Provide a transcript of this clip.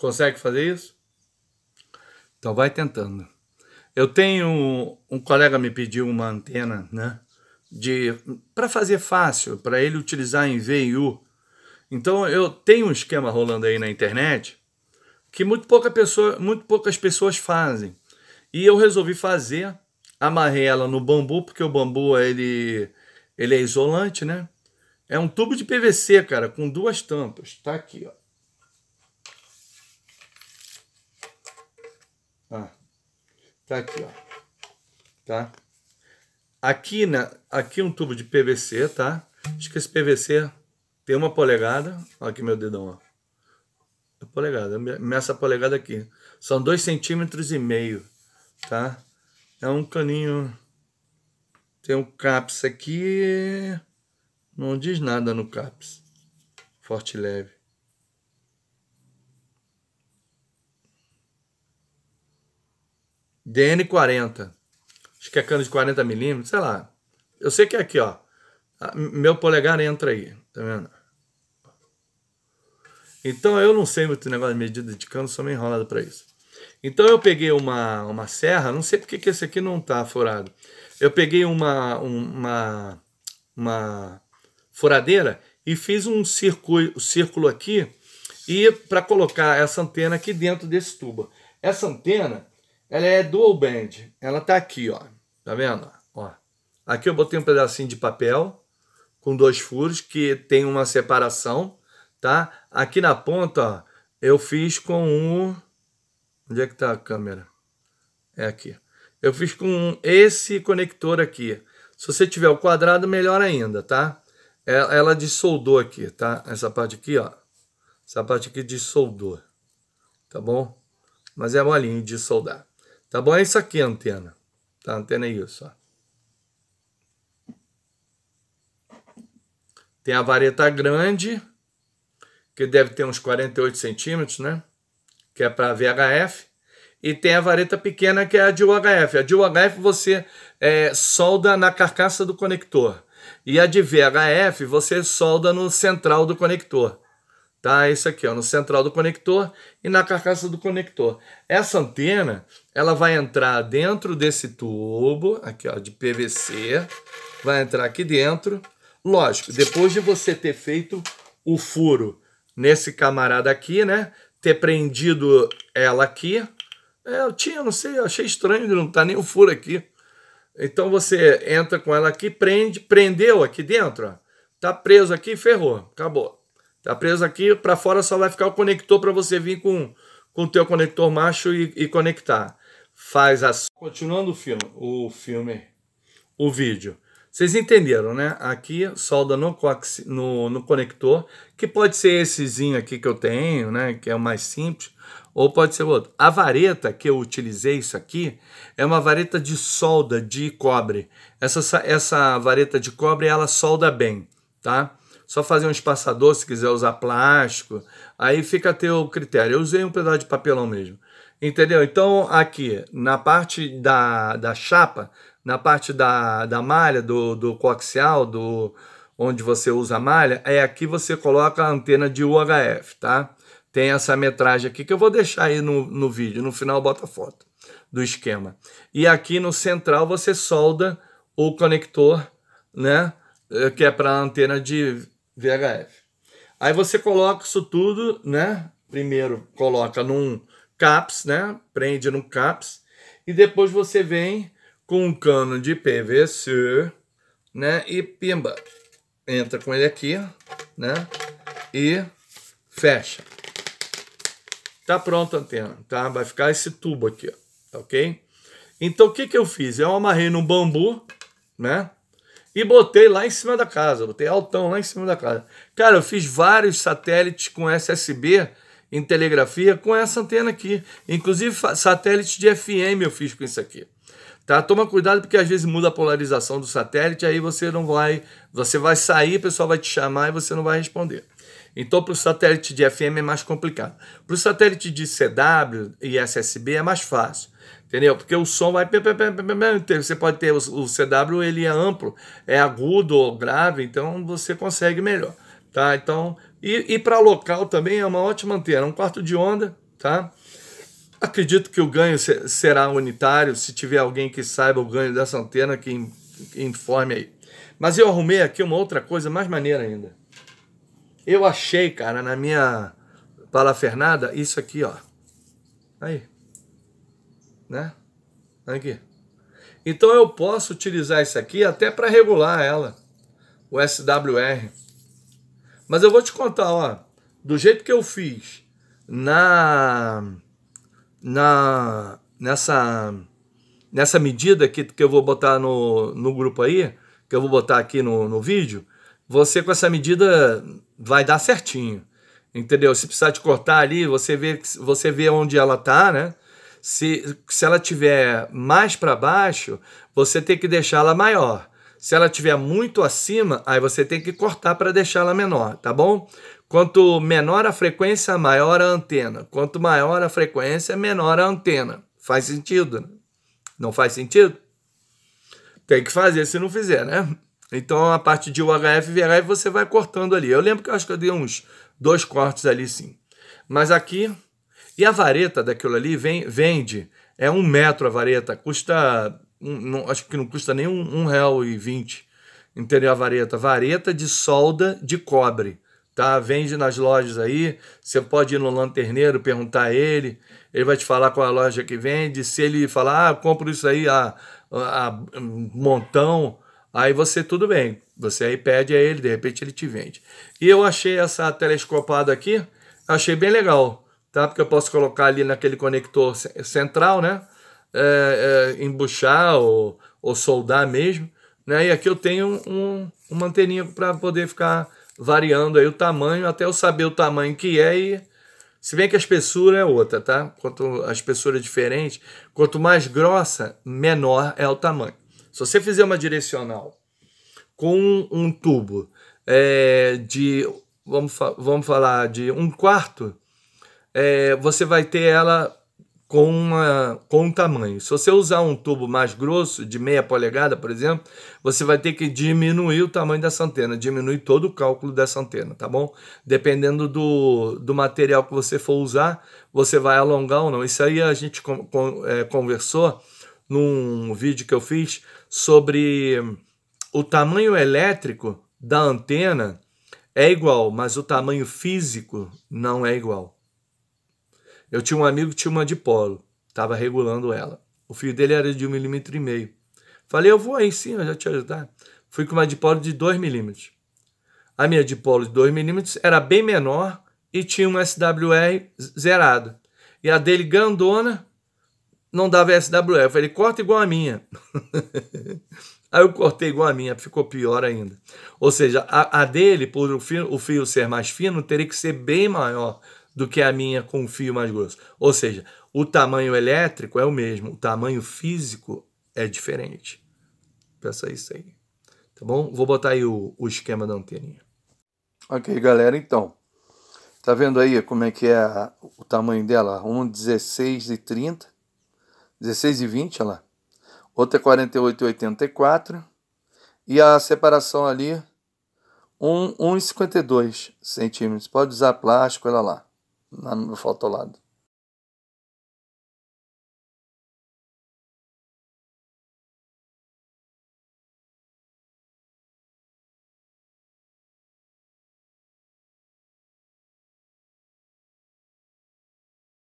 Consegue fazer isso? Então vai tentando. Eu tenho um colega me pediu uma antena, né? De para fazer fácil, para ele utilizar em V e U. Então eu tenho um esquema rolando aí na internet que muito, pouca pessoa, muito poucas pessoas fazem. E eu resolvi fazer, amarrei ela no bambu, porque o bambu ele, ele é isolante, né? É um tubo de PVC, cara, com duas tampas. Tá aqui, ó. Ó, tá aqui, ó. Tá? Aqui, na, aqui um tubo de PVC, tá? Acho que esse PVC tem uma polegada. Olha aqui meu dedão, ó. É polegada, essa polegada aqui. São dois centímetros e meio, tá? É um caninho... Tem um caps aqui... Não diz nada no caps. Forte e leve. DN40. Acho que é cano de 40 milímetros, sei lá. Eu sei que é aqui, ó. Ah, meu polegar entra aí, tá vendo? Então eu não sei muito negócio de medida de cano, sou meio enrolado para isso. Então eu peguei uma, uma serra, não sei porque que esse aqui não tá furado. Eu peguei uma, uma, uma furadeira e fiz um círculo, o círculo aqui e para colocar essa antena aqui dentro desse tubo. Essa antena ela é dual band. Ela tá aqui, ó. Tá vendo? Ó. Aqui eu botei um pedacinho de papel com dois furos que tem uma separação, tá? Aqui na ponta, ó, eu fiz com o um... Onde é que tá a câmera? É aqui. Eu fiz com esse conector aqui. Se você tiver o quadrado, melhor ainda, tá? É, ela dissoldou aqui, tá? Essa parte aqui, ó. Essa parte aqui dissoldou, tá bom? Mas é molinho de soldar. Tá bom? É isso aqui a antena. Tá, a antena é isso, ó. Tem a vareta grande, que deve ter uns 48 centímetros, né? Que é para VHF. E tem a vareta pequena, que é a de UHF. A de UHF você é, solda na carcaça do conector. E a de VHF você solda no central do conector. Tá? esse é aqui, ó, no central do conector e na carcaça do conector. Essa antena ela vai entrar dentro desse tubo, aqui ó, de PVC, vai entrar aqui dentro. Lógico, depois de você ter feito o furo nesse camarada aqui, né? Ter prendido ela aqui. É, eu tinha, não sei, achei estranho não tá nem o furo aqui. Então você entra com ela aqui, prende, prendeu aqui dentro, ó. Tá preso aqui, ferrou, acabou. Tá preso aqui, para fora só vai ficar o conector para você vir com com o teu conector macho e, e conectar faz as Continuando o filme, o filme, o vídeo. Vocês entenderam, né? Aqui solda no, coax, no, no conector, que pode ser essezinho aqui que eu tenho, né? Que é o mais simples, ou pode ser outro. A vareta que eu utilizei isso aqui é uma vareta de solda de cobre. Essa, essa vareta de cobre ela solda bem, tá? Só fazer um espaçador se quiser usar plástico, aí fica a teu critério. Eu usei um pedaço de papelão mesmo. Entendeu? Então, aqui, na parte da, da chapa, na parte da, da malha, do, do coaxial, do, onde você usa a malha, é aqui você coloca a antena de UHF, tá? Tem essa metragem aqui que eu vou deixar aí no, no vídeo, no final bota foto do esquema. E aqui no central você solda o conector, né? Eh, que é para a antena de VHF. Aí você coloca isso tudo, né? Primeiro coloca num CAPS, né? Prende no CAPS. E depois você vem com um cano de PVC, né? E pimba. Entra com ele aqui, né? E fecha. Tá pronto a antena, tá? Vai ficar esse tubo aqui, ó, tá ok? Então o que que eu fiz? Eu amarrei num bambu, né? E botei lá em cima da casa, botei altão lá em cima da casa. Cara, eu fiz vários satélites com SSB em telegrafia com essa antena aqui. Inclusive satélite de FM eu fiz com isso aqui. Tá? Toma cuidado porque às vezes muda a polarização do satélite, aí você não vai, você vai sair, o pessoal vai te chamar e você não vai responder. Então, para o satélite de FM é mais complicado. Para o satélite de CW e SSB é mais fácil, entendeu? Porque o som vai. Você pode ter o CW, ele é amplo, é agudo ou grave, então você consegue melhor, tá? Então, e, e para local também é uma ótima antena, um quarto de onda, tá? Acredito que o ganho será unitário, se tiver alguém que saiba o ganho dessa antena, que, que informe aí. Mas eu arrumei aqui uma outra coisa mais maneira ainda. Eu achei, cara, na minha palafernada, isso aqui, ó. Aí. Né? Aqui. Então eu posso utilizar isso aqui até para regular ela. O SWR. Mas eu vou te contar, ó, do jeito que eu fiz na na nessa nessa medida que, que eu vou botar no, no grupo aí, que eu vou botar aqui no, no vídeo, você com essa medida vai dar certinho. Entendeu? Se precisar de cortar ali, você vê, você vê onde ela tá, né? Se, se ela tiver mais para baixo, você tem que deixá-la maior. Se ela tiver muito acima, aí você tem que cortar para deixá-la menor, tá bom? Quanto menor a frequência, maior a antena. Quanto maior a frequência, menor a antena. Faz sentido? Né? Não faz sentido? Tem que fazer se não fizer, né? Então a parte de UHF e VHF você vai cortando ali. Eu lembro que eu acho que eu dei uns dois cortes ali sim. Mas aqui, e a vareta daquilo ali vem, vende. É um metro a vareta, custa um, acho que não custa nem um, um real e vinte, entendeu? A vareta, vareta de solda de cobre, tá? Vende nas lojas aí, você pode ir no lanterneiro, perguntar a ele, ele vai te falar qual é a loja que vende, se ele falar, ah, compro isso aí a, a, a um montão, aí você, tudo bem, você aí pede a ele, de repente ele te vende. E eu achei essa telescopada aqui, achei bem legal, tá? Porque eu posso colocar ali naquele conector central, né? é, é, embuchar ou, ou soldar mesmo. Né? E aqui eu tenho um, uma anteninha para poder ficar variando aí o tamanho até eu saber o tamanho que é e se bem que a espessura é outra, tá? Quanto a espessura é diferente, quanto mais grossa, menor é o tamanho. Se você fizer uma direcional com um tubo é, de, vamos, fa vamos falar, de um quarto, é, você vai ter ela com, uma, com um tamanho. Se você usar um tubo mais grosso, de meia polegada, por exemplo, você vai ter que diminuir o tamanho dessa antena, diminuir todo o cálculo dessa antena, tá bom? Dependendo do, do material que você for usar, você vai alongar ou não. Isso aí a gente é, conversou num vídeo que eu fiz sobre o tamanho elétrico da antena é igual, mas o tamanho físico não é igual. Eu tinha um amigo que tinha uma dipolo, estava regulando ela. O fio dele era de um milímetro. e meio. Falei, eu vou aí sim, eu já te ajudar. Fui com uma dipolo de 2 milímetros. A minha dipolo de 2 milímetros era bem menor e tinha um SWR zerado. E a dele grandona não dava SWR. Eu falei, corta igual a minha. Aí eu cortei igual a minha, ficou pior ainda. Ou seja, a, a dele, por o fio, o fio, ser mais fino, teria que ser bem maior do que a minha com um fio mais grosso. Ou seja, o tamanho elétrico é o mesmo, o tamanho físico é diferente. Pensa isso aí. Tá bom? Vou botar aí o, o esquema da anteninha. Ok, galera, então. Tá vendo aí como é que é a, o tamanho dela? Um 16 e 30, 16 e 20, olha lá. Outra é 48 e 84. E a separação ali, 1,52 um, centímetros. Pode usar plástico, olha lá lá no meu lado.